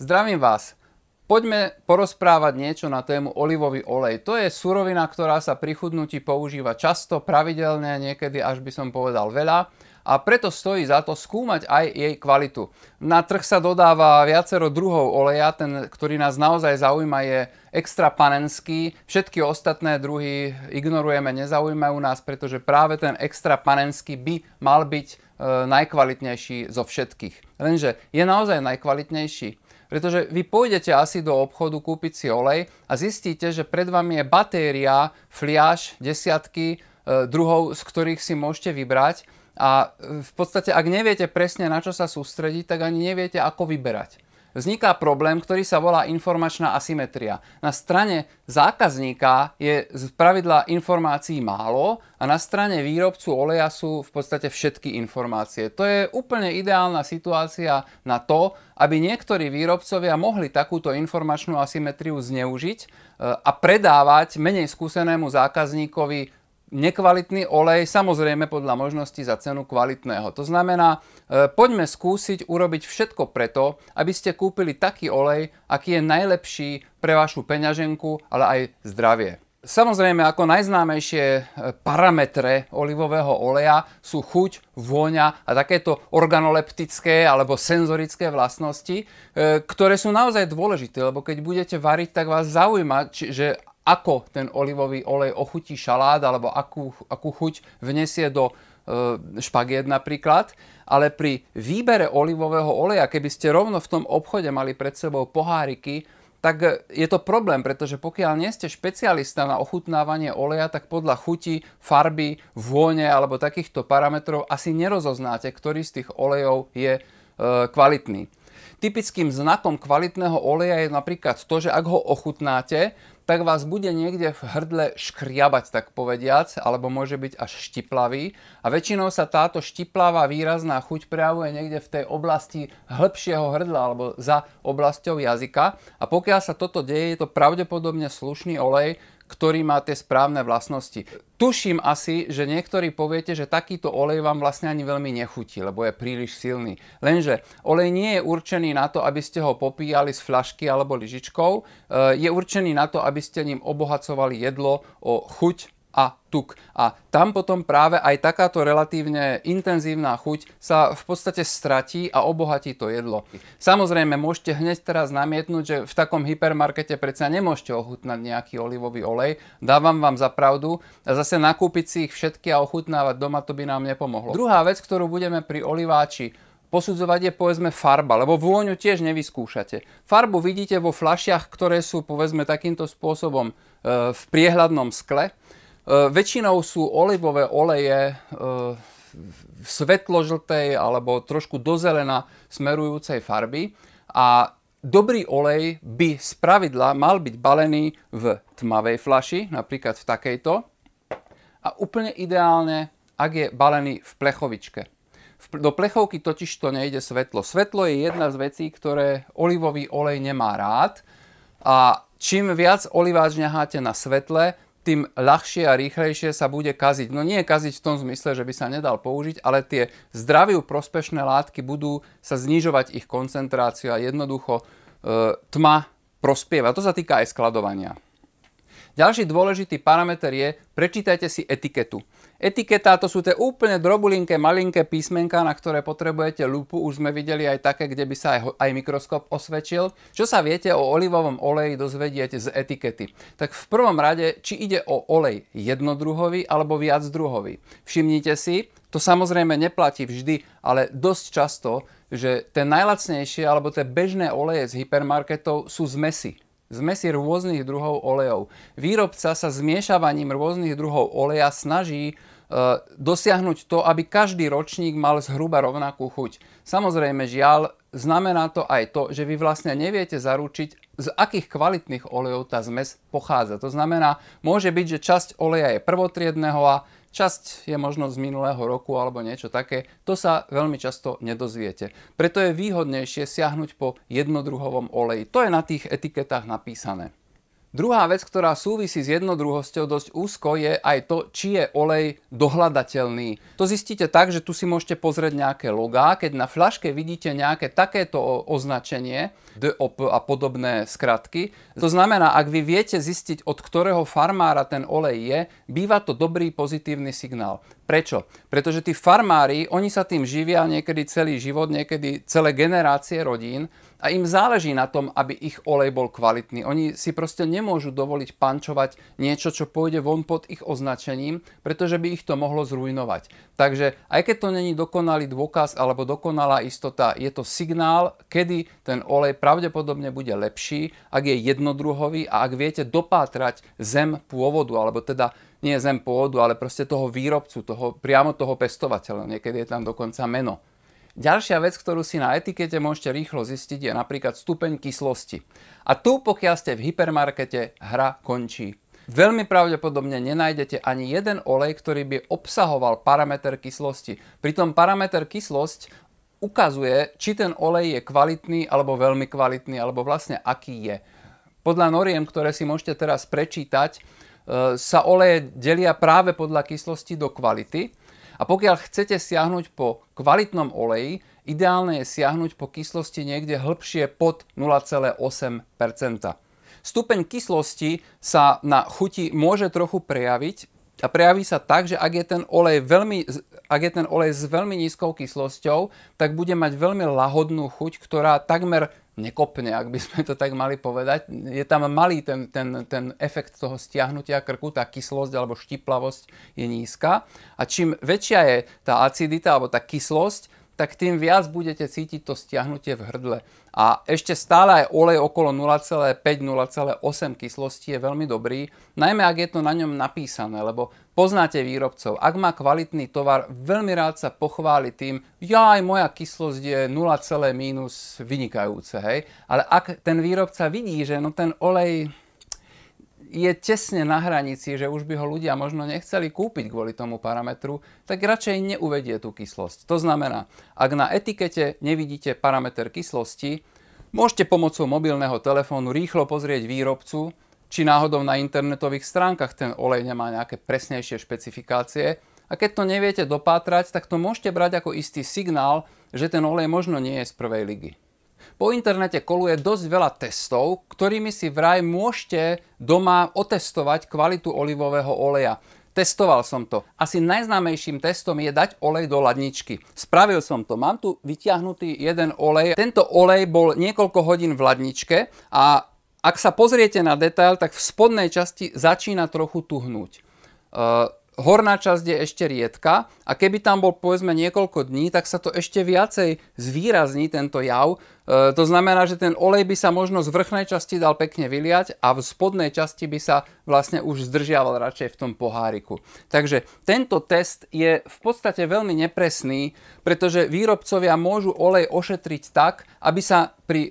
Zdravím vás. Poďme porozprávať niečo na tému olivový olej. To je surovina, ktorá sa pri chudnutí používa často, pravidelne, niekedy až by som povedal veľa a preto stojí za to skúmať aj jej kvalitu. Na trh sa dodáva viacero druhov oleja, ten, ktorý nás naozaj zaujíma je extra panenský. Všetky ostatné druhy ignorujeme, nezaujímajú nás, pretože práve ten extra panenský by mal byť e, najkvalitnejší zo všetkých. Lenže je naozaj najkvalitnejší. Pretože vy pôjdete asi do obchodu kúpiť si olej a zistíte, že pred vami je batéria, fliaž, desiatky e, druhov, z ktorých si môžete vybrať. A v podstate, ak neviete presne, na čo sa sústrediť, tak ani neviete, ako vyberať vzniká problém, ktorý sa volá informačná asymetria. Na strane zákazníka je z pravidla informácií málo a na strane výrobcu oleja sú v podstate všetky informácie. To je úplne ideálna situácia na to, aby niektorí výrobcovia mohli takúto informačnú asymetriu zneužiť e, a predávať menej skúsenému zákazníkovi nekvalitný olej, samozrejme podľa možnosti za cenu kvalitného. To znamená, e, poďme skúsiť urobiť všetko preto, aby ste kúpili taký olej, aký je najlepší pre vašu peňaženku, ale aj zdravie. Samozrejme, ako najznámejšie e, parametre olivového oleja sú chuť, vôňa a takéto organoleptické alebo senzorické vlastnosti, e, ktoré sú naozaj dôležité, lebo keď budete variť, tak vás zaujíma, že ako ten olivový olej ochutí šalát alebo akú, akú chuť vnesie do e, špagiet napríklad, ale pri výbere olivového oleja, keby ste rovno v tom obchode mali pred sebou poháriky, tak e, je to problém, pretože pokiaľ nie ste špecialista na ochutnávanie oleja, tak podľa chuti, farby, vône alebo takýchto parametrov asi nerozoznáte, ktorý z tých olejov je e, kvalitný. Typickým znakom kvalitného oleja je napríklad to, že ak ho ochutnáte, tak vás bude niekde v hrdle škriabať, tak povediac, alebo môže byť až štiplavý. A väčšinou sa táto štiplavá výrazná chuť prejavuje niekde v tej oblasti hĺbšieho hrdla alebo za oblasťou jazyka. A pokiaľ sa toto deje, je to pravdepodobne slušný olej, ktorý má tie správne vlastnosti. Tuším asi, že niektorí poviete, že takýto olej vám vlastne ani veľmi nechutí, lebo je príliš silný. Lenže olej nie je určený na to, aby ste ho popíjali z flašky alebo lyžičkou. E, je určený na to, aby ste ním obohacovali jedlo o chuť a tuk. A tam potom práve aj takáto relatívne intenzívna chuť sa v podstate stratí a obohatí to jedlo. Samozrejme, môžete hneď teraz namietnúť, že v takom hypermarkete predsa nemôžete ochutnať nejaký olivový olej. Dávam vám za pravdu. A zase nakúpiť si ich všetky a ochutnávať doma to by nám nepomohlo. Druhá vec, ktorú budeme pri oliváči posudzovať je povedzme farba, lebo vôňu tiež nevyskúšate. Farbu vidíte vo flašiach, ktoré sú povedzme takýmto spôsobom e, v priehľadnom skle. E, väčšinou sú olivové oleje e, svetložltej alebo trošku dozelená smerujúcej farby a dobrý olej by z pravidla mal byť balený v tmavej flaši, napríklad v takejto a úplne ideálne, ak je balený v plechovičke. Do plechovky totiž to nejde svetlo. Svetlo je jedna z vecí, ktoré olivový olej nemá rád a čím viac oliváč neháte na svetle, tým ľahšie a rýchlejšie sa bude kaziť. No nie kaziť v tom zmysle, že by sa nedal použiť, ale tie zdraviu prospešné látky budú sa znižovať ich koncentrácia a jednoducho e, tma prospieva. To sa týka aj skladovania. Ďalší dôležitý parameter je, prečítajte si etiketu. Etiketa to sú tie úplne drobulinké, malinké písmenka, na ktoré potrebujete lupu. Už sme videli aj také, kde by sa aj, aj mikroskop osvedčil. Čo sa viete o olivovom oleji dozvediete z etikety? Tak v prvom rade, či ide o olej jednodruhový alebo viacdruhový. Všimnite si, to samozrejme neplatí vždy, ale dosť často, že tie najlacnejšie alebo tie bežné oleje z hypermarketov sú zmesi. Zmesi rôznych druhov olejov. Výrobca sa zmiešavaním rôznych druhov oleja snaží E, dosiahnuť to, aby každý ročník mal zhruba rovnakú chuť. Samozrejme, žiaľ, znamená to aj to, že vy vlastne neviete zaručiť, z akých kvalitných olejov tá zmes pochádza. To znamená, môže byť, že časť oleja je prvotriedného a časť je možno z minulého roku alebo niečo také, to sa veľmi často nedozviete. Preto je výhodnejšie siahnuť po jednodruhovom oleji. To je na tých etiketách napísané. Druhá vec, ktorá súvisí s jednodruhosťou dosť úzko, je aj to, či je olej dohľadateľný. To zistíte tak, že tu si môžete pozrieť nejaké logá, keď na flaške vidíte nejaké takéto označenie, DOP a podobné skratky. To znamená, ak vy viete zistiť, od ktorého farmára ten olej je, býva to dobrý pozitívny signál. Prečo? Pretože tí farmári, oni sa tým živia niekedy celý život, niekedy celé generácie rodín a im záleží na tom, aby ich olej bol kvalitný. Oni si proste nemôžu dovoliť pančovať niečo, čo pôjde von pod ich označením, pretože by ich to mohlo zrujnovať. Takže aj keď to není dokonalý dôkaz alebo dokonalá istota, je to signál, kedy ten olej pravdepodobne bude lepší, ak je jednodruhový a ak viete dopátrať zem pôvodu, alebo teda nie zem pôvodu, ale proste toho výrobcu, toho, priamo toho pestovateľa. Niekedy je tam dokonca meno. Ďalšia vec, ktorú si na etikete môžete rýchlo zistiť, je napríklad stupeň kyslosti. A tu, pokiaľ ste v hypermarkete, hra končí. Veľmi pravdepodobne nenájdete ani jeden olej, ktorý by obsahoval parameter kyslosti. Pritom parameter kyslosť ukazuje, či ten olej je kvalitný, alebo veľmi kvalitný, alebo vlastne aký je. Podľa noriem, ktoré si môžete teraz prečítať, E, sa oleje delia práve podľa kyslosti do kvality. A pokiaľ chcete siahnuť po kvalitnom oleji, ideálne je siahnuť po kyslosti niekde hĺbšie pod 0,8 Stupeň kyslosti sa na chuti môže trochu prejaviť a prejaví sa tak, že ak je ten olej, veľmi, ak je ten olej s veľmi nízkou kyslosťou, tak bude mať veľmi lahodnú chuť, ktorá takmer nekopne, ak by sme to tak mali povedať. Je tam malý ten, ten, ten efekt toho stiahnutia krku, tá kyslosť alebo štiplavosť je nízka. A čím väčšia je tá acidita alebo tá kyslosť, tak tým viac budete cítiť to stiahnutie v hrdle. A ešte stále aj olej okolo 0,5-0,8 kyslosti je veľmi dobrý, najmä ak je to na ňom napísané, lebo poznáte výrobcov. Ak má kvalitný tovar, veľmi rád sa pochváli tým, ja aj moja kyslosť je 0, mínus vynikajúce, hej. Ale ak ten výrobca vidí, že no ten olej je tesne na hranici, že už by ho ľudia možno nechceli kúpiť kvôli tomu parametru, tak radšej neuvedie tú kyslosť. To znamená, ak na etikete nevidíte parameter kyslosti, môžete pomocou mobilného telefónu rýchlo pozrieť výrobcu, či náhodou na internetových stránkach ten olej nemá nejaké presnejšie špecifikácie. A keď to neviete dopátrať, tak to môžete brať ako istý signál, že ten olej možno nie je z prvej ligy. Po internete koluje dosť veľa testov, ktorými si vraj môžete doma otestovať kvalitu olivového oleja. Testoval som to. Asi najznámejším testom je dať olej do ladničky. Spravil som to. Mám tu vyťahnutý jeden olej. Tento olej bol niekoľko hodín v ladničke a ak sa pozriete na detail, tak v spodnej časti začína trochu tuhnúť. Uh, horná časť je ešte riedka a keby tam bol povedzme niekoľko dní, tak sa to ešte viacej zvýrazní tento jav. E, to znamená, že ten olej by sa možno z vrchnej časti dal pekne vyliať a v spodnej časti by sa vlastne už zdržiaval radšej v tom poháriku. Takže tento test je v podstate veľmi nepresný, pretože výrobcovia môžu olej ošetriť tak, aby sa pri e,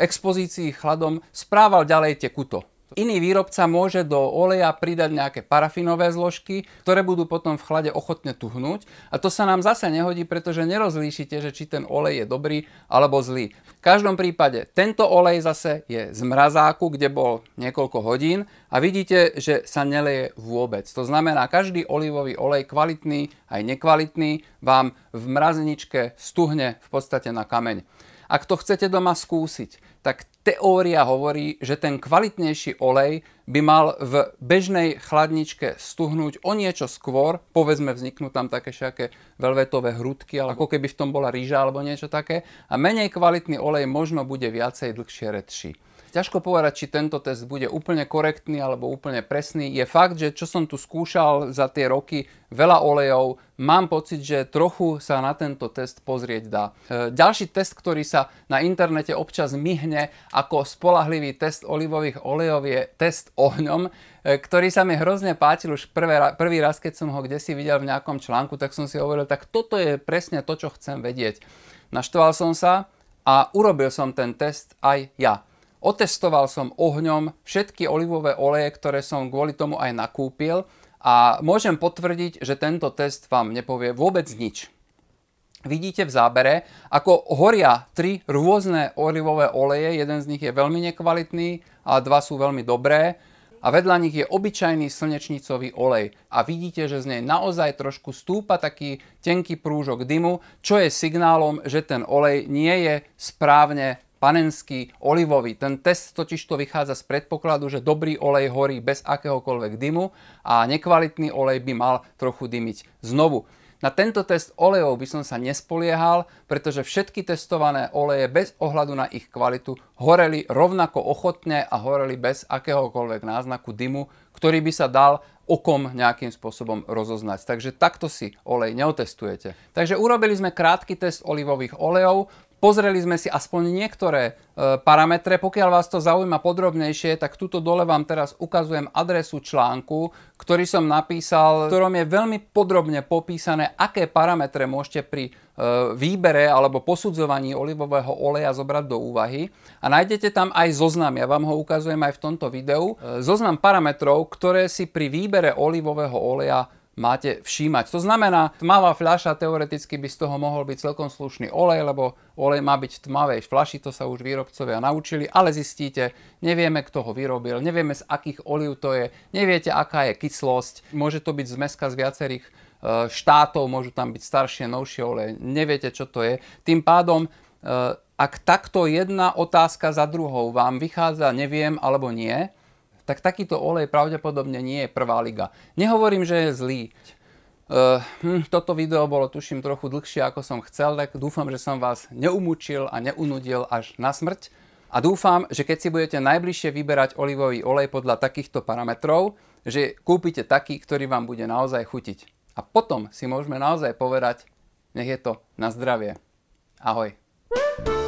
expozícii chladom správal ďalej tekuto. Iný výrobca môže do oleja pridať nejaké parafinové zložky, ktoré budú potom v chlade ochotne tuhnúť. A to sa nám zase nehodí, pretože nerozlíšite, že či ten olej je dobrý alebo zlý. V každom prípade tento olej zase je z mrazáku, kde bol niekoľko hodín a vidíte, že sa neleje vôbec. To znamená, každý olivový olej, kvalitný aj nekvalitný, vám v mrazničke stuhne v podstate na kameň. Ak to chcete doma skúsiť, tak teória hovorí, že ten kvalitnejší olej by mal v bežnej chladničke stuhnúť o niečo skôr, povedzme vzniknú tam také všaké velvetové hrudky, ale ako keby v tom bola rýža alebo niečo také, a menej kvalitný olej možno bude viacej dlhšie redší ťažko povedať, či tento test bude úplne korektný alebo úplne presný. Je fakt, že čo som tu skúšal za tie roky, veľa olejov, mám pocit, že trochu sa na tento test pozrieť dá. E, ďalší test, ktorý sa na internete občas myhne ako spolahlivý test olivových olejov je test ohňom, e, ktorý sa mi hrozne páčil už prvé, prvý raz, keď som ho kde si videl v nejakom článku, tak som si hovoril, tak toto je presne to, čo chcem vedieť. Naštoval som sa a urobil som ten test aj ja. Otestoval som ohňom všetky olivové oleje, ktoré som kvôli tomu aj nakúpil a môžem potvrdiť, že tento test vám nepovie vôbec nič. Vidíte v zábere, ako horia tri rôzne olivové oleje, jeden z nich je veľmi nekvalitný a dva sú veľmi dobré a vedľa nich je obyčajný slnečnicový olej a vidíte, že z nej naozaj trošku stúpa taký tenký prúžok dymu, čo je signálom, že ten olej nie je správne panenský, olivový. Ten test totiž to vychádza z predpokladu, že dobrý olej horí bez akéhokoľvek dymu a nekvalitný olej by mal trochu dymiť znovu. Na tento test olejov by som sa nespoliehal, pretože všetky testované oleje bez ohľadu na ich kvalitu horeli rovnako ochotne a horeli bez akéhokoľvek náznaku dymu, ktorý by sa dal okom nejakým spôsobom rozoznať. Takže takto si olej neotestujete. Takže urobili sme krátky test olivových olejov, Pozreli sme si aspoň niektoré e, parametre. Pokiaľ vás to zaujíma podrobnejšie, tak tuto dole vám teraz ukazujem adresu článku, ktorý som napísal, v ktorom je veľmi podrobne popísané, aké parametre môžete pri e, výbere alebo posudzovaní olivového oleja zobrať do úvahy. A nájdete tam aj zoznam, ja vám ho ukazujem aj v tomto videu, e, zoznam parametrov, ktoré si pri výbere olivového oleja máte všímať. To znamená, tmavá fľaša teoreticky by z toho mohol byť celkom slušný olej, lebo olej má byť v tmavej fľaši, to sa už výrobcovia naučili, ale zistíte, nevieme, kto ho vyrobil, nevieme, z akých oliv to je, neviete, aká je kyslosť, môže to byť zmeska z viacerých e, štátov, môžu tam byť staršie, novšie oleje, neviete, čo to je. Tým pádom e, ak takto jedna otázka za druhou vám vychádza neviem alebo nie, tak takýto olej pravdepodobne nie je prvá liga. Nehovorím, že je zlý. Uh, hm, toto video bolo tuším trochu dlhšie ako som chcel, tak dúfam, že som vás neumúčil a neunudil až na smrť. A dúfam, že keď si budete najbližšie vyberať olivový olej podľa takýchto parametrov, že kúpite taký, ktorý vám bude naozaj chutiť. A potom si môžeme naozaj povedať, nech je to na zdravie. Ahoj.